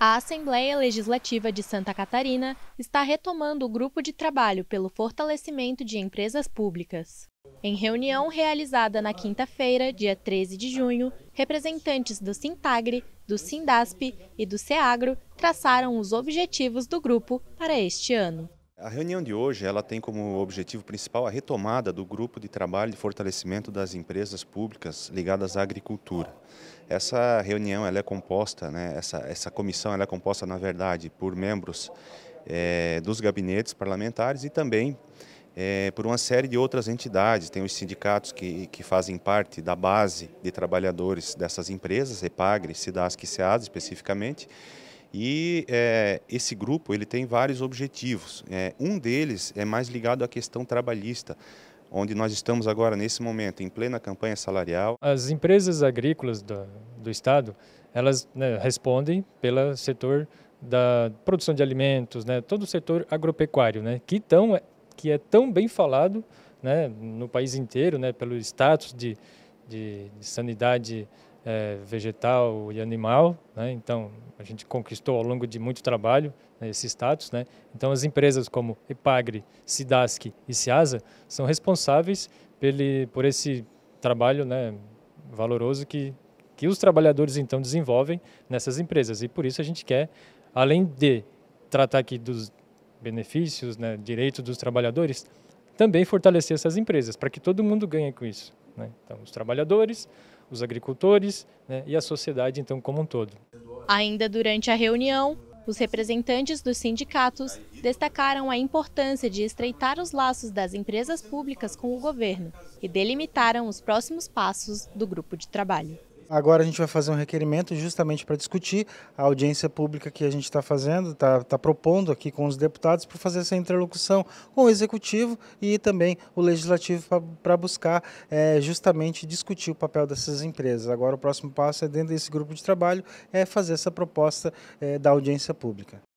A Assembleia Legislativa de Santa Catarina está retomando o grupo de trabalho pelo fortalecimento de empresas públicas. Em reunião realizada na quinta-feira, dia 13 de junho, representantes do Sintagre, do Sindasp e do SEAGRO traçaram os objetivos do grupo para este ano. A reunião de hoje ela tem como objetivo principal a retomada do grupo de trabalho de fortalecimento das empresas públicas ligadas à agricultura. Essa reunião ela é composta, né, essa, essa comissão ela é composta, na verdade, por membros é, dos gabinetes parlamentares e também é, por uma série de outras entidades. Tem os sindicatos que, que fazem parte da base de trabalhadores dessas empresas, EPAGRE, SIDASC e SEAS especificamente, e é, esse grupo ele tem vários objetivos. É, um deles é mais ligado à questão trabalhista, onde nós estamos agora, nesse momento, em plena campanha salarial. As empresas agrícolas do, do Estado, elas né, respondem pelo setor da produção de alimentos, né, todo o setor agropecuário, né, que, tão, que é tão bem falado né, no país inteiro, né, pelo status de, de, de sanidade é, vegetal e animal, né? então a gente conquistou ao longo de muito trabalho né, esse status. Né? Então as empresas como Epagre, Sidask e Ciasa são responsáveis pelo, por esse trabalho né, valoroso que, que os trabalhadores então desenvolvem nessas empresas. E por isso a gente quer, além de tratar aqui dos benefícios, né, direitos dos trabalhadores, também fortalecer essas empresas, para que todo mundo ganhe com isso. Né? Então os trabalhadores, os agricultores né, e a sociedade, então, como um todo. Ainda durante a reunião, os representantes dos sindicatos destacaram a importância de estreitar os laços das empresas públicas com o governo e delimitaram os próximos passos do grupo de trabalho. Agora a gente vai fazer um requerimento justamente para discutir a audiência pública que a gente está fazendo, está tá propondo aqui com os deputados para fazer essa interlocução com o executivo e também o legislativo para buscar é, justamente discutir o papel dessas empresas. Agora o próximo passo é dentro desse grupo de trabalho é fazer essa proposta é, da audiência pública.